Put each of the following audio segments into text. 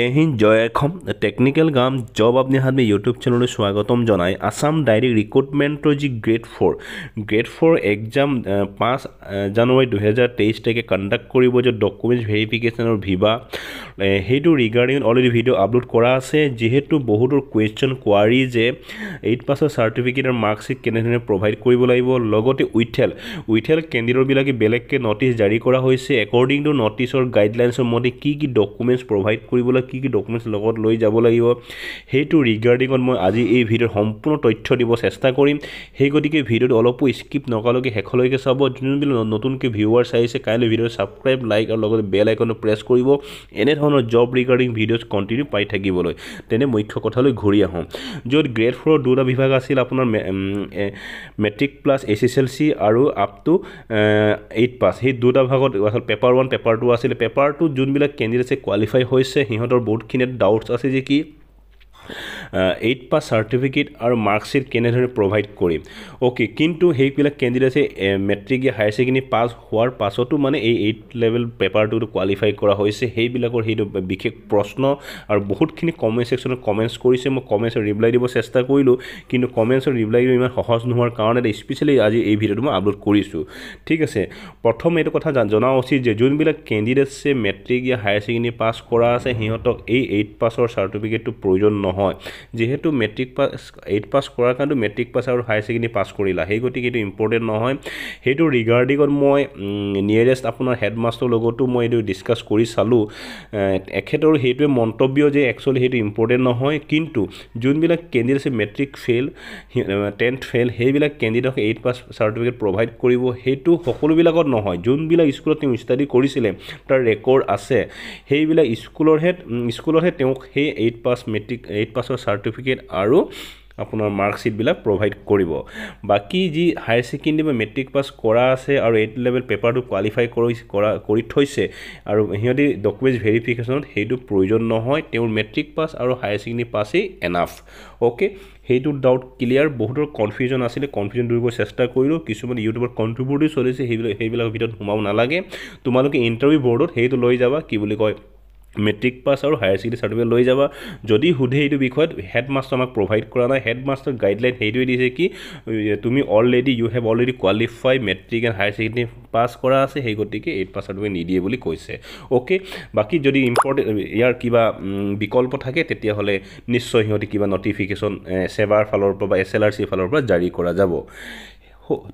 জয় হিন্দ জয় অসম টেকনিকেল গাম জব আপনি হাত ইউটিউব চ্যানেলে স্বাগতম জানাই আসাম ডাইরি রিক্রুটমেন্টর যে grade four grade four exam পাঁচ জানুয়ারি দুহাজার তেইশ তারিখে কন্ডাক্ট করব যে ডকুমেন্টস ভেরিফিকেশন ভিভা সেই রিগার্ডিং অলরেডি ভিডিও আপলোড করা আছে যেহেতু বহুতর কুয়েশন কোয়ারি যে এইট পাসের সার্টিফিকেট আর মার্কশিট কেন ধরনের প্রভাইড করব উইথেল উইথেল কেন্দ্রবিলাকে বেলেগকে নোটিশ জারি করা হয়েছে একর্ডিং টু নোটিশর গাইডলাইন্সর মধ্যে কি কি ডকুমেন্টস প্রভাইড প্ৰভাইড কৰিবলৈ কি কি ডকুমেণ্টছ লগত লৈ যাব লাগিব সেইটো ৰিগাৰ্ডিঙত মই আজি এই ভিডিঅ'ত সম্পূৰ্ণ তথ্য দিব চেষ্টা কৰিম সেই গতিকে ভিডিঅ'টো অলপো স্কিপ নকৰালৈকে শেষলৈকে চাব যোনবিলাক নতুনকৈ ভিউৱাৰ চাইছে কাইলৈ ভিডিঅ' ছাবস্ক্ৰাইব লাইক আৰু লগতে বেল আইকনটো প্ৰেছ কৰিব এনেধৰণৰ জব ৰিগাৰ্ডিং ভিডিঅ'ছ কণ্টিনিউ পাই থাকিবলৈ তেনে মুখ্য কথালৈ ঘূৰি আহোঁ য'ত গ্ৰেড ফ'ৰৰ দুটা বিভাগ আছিল আপোনাৰ matric plus H S L C আৰু আপ টু এইট পাছ সেই দুটা ভাগত আচলতে পেপাৰ ওৱান পেপাৰ টু আছিলে পেপাৰ টু যোনবিলাক কেণ্ডিডেটছে কোৱালিফাই হয় হৈছে সিহঁতৰ বহুতখিনি ডাউটছ আছে যে কি এইট পাছ চাৰ্টিফিকেট আৰু মাৰ্কশ্বীট কেনেধৰণে প্ৰভাইড কৰিম অ'কে কিন্তু সেইবিলাক কেণ্ডিডেটে মেট্ৰিক য়া হায়াৰ ছেকেণ্ডেৰী পাছ হোৱাৰ পাছতো মানে এই এইট লেভেল পেপাৰটোতো কোৱালিফাই কৰা হৈছে সেইবিলাকৰ সেইটো বিশেষ প্ৰশ্ন আৰু বহুতখিনি কমেণ্ট ছেকশ্যনত কমেণ্টছ কৰিছে মই কমেণ্টছৰ ৰিপ্লাই দিব চেষ্টা কৰিলোঁ কিন্তু কমেণ্টছৰ ৰিপ্লাই দিব ইমান সহজ নোহোৱাৰ কাৰণে স্পেচিয়েলি আজি এই ভিডিঅ'টো মই আপলোড কৰিছোঁ ঠিক আছে প্ৰথম এইটো কথা জনা উচিত যে যোনবিলাক কেণ্ডিডেটছে মেট্ৰিক য়া হায়াৰ ছেকেণ্ডেৰী পাছ কৰা আছে সিহঁতক এই এইট পাছৰ চাৰ্টিফিকেটটো প্ৰয়োজন নহয় যিহেতু মেট্ৰিক পাছ এইট পাছ কৰাৰ কাৰণেতো মেট্ৰিক পাছ আৰু হায়াৰ ছেকেণ্ডেৰী পাছ কৰিলা সেই গতিকে এইটো ইম্পৰ্টেণ্ট নহয় সেইটো ৰিগাৰ্ডিঙত মই নিয়েৰেষ্ট আপোনাৰ হেডমাষ্টৰ লগতো মই এইটো ডিছকাছ কৰি চালোঁ এখেতৰ সেইটোৱে মন্তব্য যে একচুৱেলি সেইটো ইম্পৰ্টেণ্ট নহয় কিন্তু যোনবিলাক কেণ্ডিডেট আছে মেট্ৰিক ফেইল টেন্থ ফেইল সেইবিলাক কেণ্ডিডেটক এইট পাছ চাৰ্টিফিকেট প্ৰভাইড কৰিব সেইটো সকলোবিলাকত নহয় যোনবিলাক স্কুলত তেওঁ ষ্টাডি কৰিছিলে তাৰ ৰেকৰ্ড আছে সেইবিলাক স্কুলৰহে স্কুলতহে তেওঁক সেই এইট পাছ মেট্ৰিক এইট পাছৰ চাৰ্টিফিকেট আৰু আপোনাৰ মাৰ্কশ্বীটবিলাক প্ৰভাইড কৰিব বাকী যি হায়াৰ ছেকেণ্ডেৰী বা মেট্ৰিক পাছ কৰা আছে আৰু এইট লেভেল পেপাৰটো কোৱালিফাই কৰি কৰা কৰি থৈছে আৰু সিহঁতি ডকুমেণ্টছ ভেৰিফিকেশ্যনত সেইটো প্ৰয়োজন নহয় তেওঁৰ মেট্ৰিক পাছ আৰু হায়াৰ ছেকেণ্ডেৰী পাছেই এনাফ অ'কে সেইটো ডাউট ক্লিয়াৰ বহুতৰ কনফিউজন আছিলে কনফিউজন দূৰ কৰিব চেষ্টা কৰিলোঁ কিছুমান ইউটিউবৰ কণ্ট্ৰিবিউটিও চলিছে সেইবিলাক সেইবিলাকৰ ভিতৰত সোমাব নালাগে তোমালোকে ইণ্টাৰভিউ বৰ্ডত সেইটো লৈ যাবা কি বুলি কয় মেট্ৰিক পাছ আৰু হায়াৰ ছেকেণ্ডেৰী চাৰ্টিফিকেট লৈ যাবা যদি সুধে এইটো বিষয়ত হেড মাষ্টৰ আমাক প্ৰভাইড কৰা নাই হেড মাষ্টৰ গাইডলাইন সেইটোৱে দিছে কি তুমি already you have already qualify matric and higher secondary pass কৰা আছে সেই গতিকে এইট পাছ চাৰ্টিফিকেট নিদিয়ে বুলি কৈছে অ'কে বাকী যদি ইম্পৰ্টেণ্ট ইয়াৰ কিবা বিকল্প থাকে তেতিয়াহ'লে নিশ্চয় সিহঁতি কিবা নটিফিকেশ্যন চেবাৰ ফালৰ পৰা বা এছ এল আৰ চি ফালৰ পৰা জাৰি কৰা যাব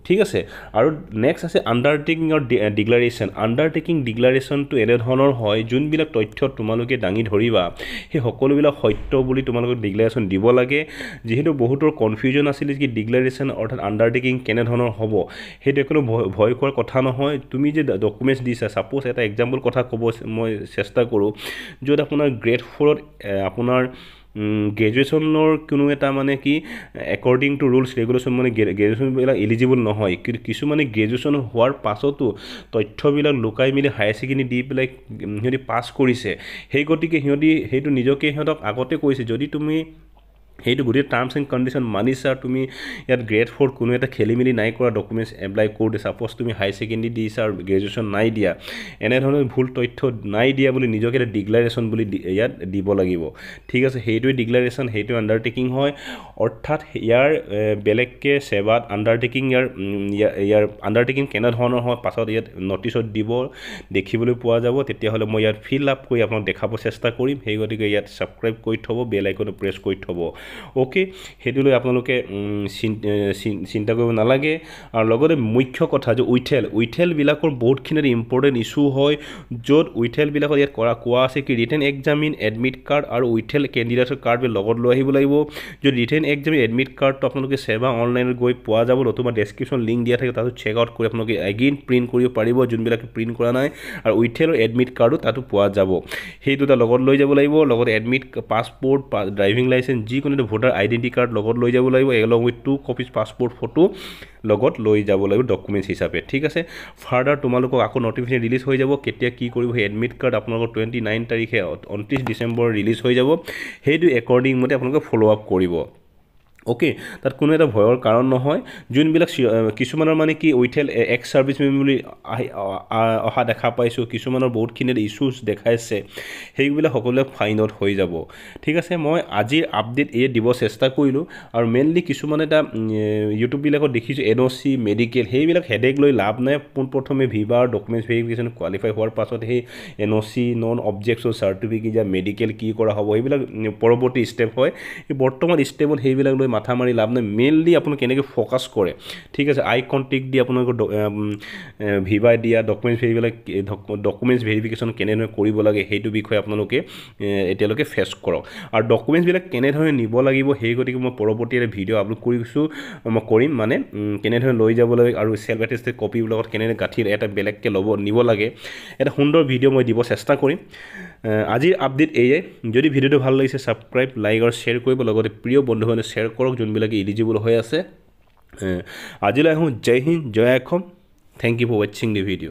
ঠিক আছে আৰু নেক্সট আছে আণ্ডাৰটেকিঙৰ আৰু ডিক্লাৰেশ্যন আণ্ডাৰটেকিং ডিক্লাৰেশ্যনটো এনেধৰণৰ হয় যোনবিলাক তথ্য তোমালোকে দাঙি ধৰিবা সেই সকলোবিলাক সত্য বুলি তোমালোকক ডিক্লাৰেশ্যন দিব লাগে যিহেতু বহুতৰ কনফিউজন আছিলে কি ডিক্লাৰেশ্যন অৰ্থাৎ আণ্ডাৰটেকিং কেনেধৰণৰ হ'ব সেইটো একো ভয় খোৱাৰ কথা নহয় তুমি যে ডকুমেণ্টছ দিছা ছাপ'জ এটা এক্সাম্পল কথা ক'ব মই চেষ্টা কৰোঁ য'ত আপোনাৰ গ্ৰেড ফ'ৰত আপোনাৰ গ্ৰেজুৱেশ্যনৰ কোনো এটা মানে কি একৰ্ডিং টু ৰুলছ ৰেগুলেশ্যন মানে গ্ৰেজুৱেশ্যনবিলাক এলিজিবল নহয় কিন্তু কিছুমানে গ্ৰেজুৱেশ্যন হোৱাৰ পাছতো তথ্যবিলাক লুকাই মেলি হায়াৰ ছেকেণ্ডেৰী দি পেলাই সিহঁতি পাছ কৰিছে সেই গতিকে সিহঁতি সেইটো নিজকে সিহঁতক আগতে কৈছে যদি তুমি সেইটো গোটেই টাৰ্মছ এণ্ড কণ্ডিশ্যন মানিছা তুমি ইয়াত গ্ৰেড ফ'ৰ কোনো এটা খেলি মেলি নাই কৰা ডকুমেণ্টছ এপ্লাই কৰি দিয়ে ছাপ'জ তুমি হাই ছেকেণ্ডেৰী দিছা আৰু গ্ৰেজুৱেশ্যন নাই দিয়া এনেধৰণৰ ভুল তথ্য নাই দিয়া বুলি নিজকে এটা ডিক্লেৰেশ্যন বুলি ইয়াত দিব লাগিব ঠিক আছে সেইটোৱে ডিক্লেৰেশ্যন সেইটোৱে আণ্ডাৰটেকিং হয় অৰ্থাৎ ইয়াৰ বেলেগকৈ চেবাত আণ্ডাৰটেকিং ইয়াৰ ইয়াৰ আণ্ডাৰটেকিং কেনেধৰণৰ হয় পাছত ইয়াত ন'টিছত দিব দেখিবলৈ পোৱা যাব তেতিয়াহ'লে মই ইয়াত ফিল আপ কৰি আপোনাক দেখাব চেষ্টা কৰিম সেই গতিকে ইয়াত ছাবস্ক্ৰাইব কৰি থ'ব বেল প্ৰেছ কৰি থ'ব অ'কে সেইটোলৈ আপোনালোকে চিন্তা কৰিব নালাগে আৰু লগতে মুখ্য কথা যে উইথেল উইথেলবিলাকৰ বহুতখিনি ইম্পৰ্টেণ্ট ইছ্যু হয় য'ত উইথেলবিলাকত ইয়াত কৰা কোৱা আছে কি ৰিটেন এক্সামিন এডমিট কাৰ্ড আৰু উইথেল কেণ্ডিডেটৰ কাৰ্ডবিলাক লগত লৈ আহিব লাগিব যদি ৰিটেন এক্সামিন এডমিট কাৰ্ডটো আপোনালোকে চেভা অনলাইনত গৈ পোৱা যাব নতুবা ডেছক্ৰিপশ্যন লিংক দিয়া থাকে তাতো চেক আউট কৰি আপোনালোকে এগেইন প্ৰিণ্ট কৰিব পাৰিব যোনবিলাকে প্ৰিণ্ট কৰা নাই আৰু উইথেলৰ এডমিট কাৰ্ডো তাতো পোৱা যাব সেই দুটা লগত লৈ যাব লাগিব লগতে এডমিট পাছপৰ্ট ড্ৰাইভিং লাইচেঞ্চ যিকোনো কিন্তু ভোটাৰ আইডেন্টি কাৰ্ড লগত লৈ যাব লাগিব along with two copies passport photo লগত লৈ যাব লাগিব ডকুমেণ্টছ হিচাপে ঠিক আছে ফাৰ্ডাৰ তোমালোকক আকৌ ন'টিফিকেশ্যন ৰিলিজ হৈ যাব কেতিয়া কি কৰিব সেই এডমিট কাৰ্ড আপোনালোকৰ টুৱেণ্টি নাইন তাৰিখে ঊনত্ৰিছ ডিচেম্বৰ ৰিলিজ হৈ যাব সেইটো একৰ্ডিং মতে আপোনালোকে ফ'ল' আপ কৰিব অ'কে তাত কোনো এটা ভয়ৰ কাৰণ নহয় যোনবিলাক কিছুমানৰ মানে কি উইথেল এক্স ছাৰ্ভিচ মেম বুলি অহা দেখা পাইছোঁ কিছুমানৰ বহুতখিনি ইছ্যুজ দেখাইছে সেইবিলাক সকলোৱে ফাইন আউট হৈ যাব ঠিক আছে মই আজিৰ আপডেট এই দিব চেষ্টা কৰিলোঁ আৰু মেইনলি কিছুমান এটা ইউটিউববিলাকত দেখিছোঁ এন অ' চি মেডিকেল সেইবিলাক হেডেক লৈ লাভ নাই পোনপ্ৰথমে ভিভাৰ ডকুমেণ্টছ ভেৰিফিকেশ্যন কোৱালিফাই হোৱাৰ পাছত সেই এন অ' চি নন অবজেক্টছৰ চাৰ্টিফিকেট যে মেডিকেল কি কৰা হ'ব সেইবিলাক পৰৱৰ্তী ষ্টেপ হয় বৰ্তমান ষ্টেপত সেইবিলাক লৈ মাথা মাৰি লাভ নাই মেইনলি আপুনি কেনেকৈ ফ'কাছ কৰে ঠিক আছে আই কণ্টেক্ট দি আপোনালোকৰ ভিভাই দিয়া ডকুমেণ্টছ ভেৰিফাই ডকুমেণ্টছ ভেৰিফিকেশ্যন কেনেধৰণে কৰিব লাগে সেইটো বিষয়ে আপোনালোকে এতিয়ালৈকে ফেচ কৰক আৰু ডকুমেণ্টছবিলাক কেনেধৰণে নিব লাগিব সেই গতিকে মই পৰৱৰ্তীতে ভিডিঅ' আপলোড কৰিছোঁ মই কৰিম মানে কেনেধৰণে লৈ যাব লাগে আৰু ছেল্ফ এটেষ্টেড কপিবিলাকত কেনেদৰে গাঁঠি এটা বেলেগকৈ ল'ব নিব লাগে এটা সুন্দৰ ভিডিঅ' মই দিব চেষ্টা কৰিম আজিৰ আপডেট এয়ে যদি ভিডিঅ'টো ভাল লাগিছে ছাবস্ক্ৰাইব লাইক আৰু শ্বেয়াৰ কৰিব লগতে প্ৰিয় বন্ধু বান্ধৱ শ্বেয়াৰ কৰক যোনবিলাকে ইলিজিবল হৈ আছে আজিলৈ আহোঁ জয় হিন্দ জয় অসম থেংক ইউ ফৰ ৱাটচিং দি ভিডিঅ'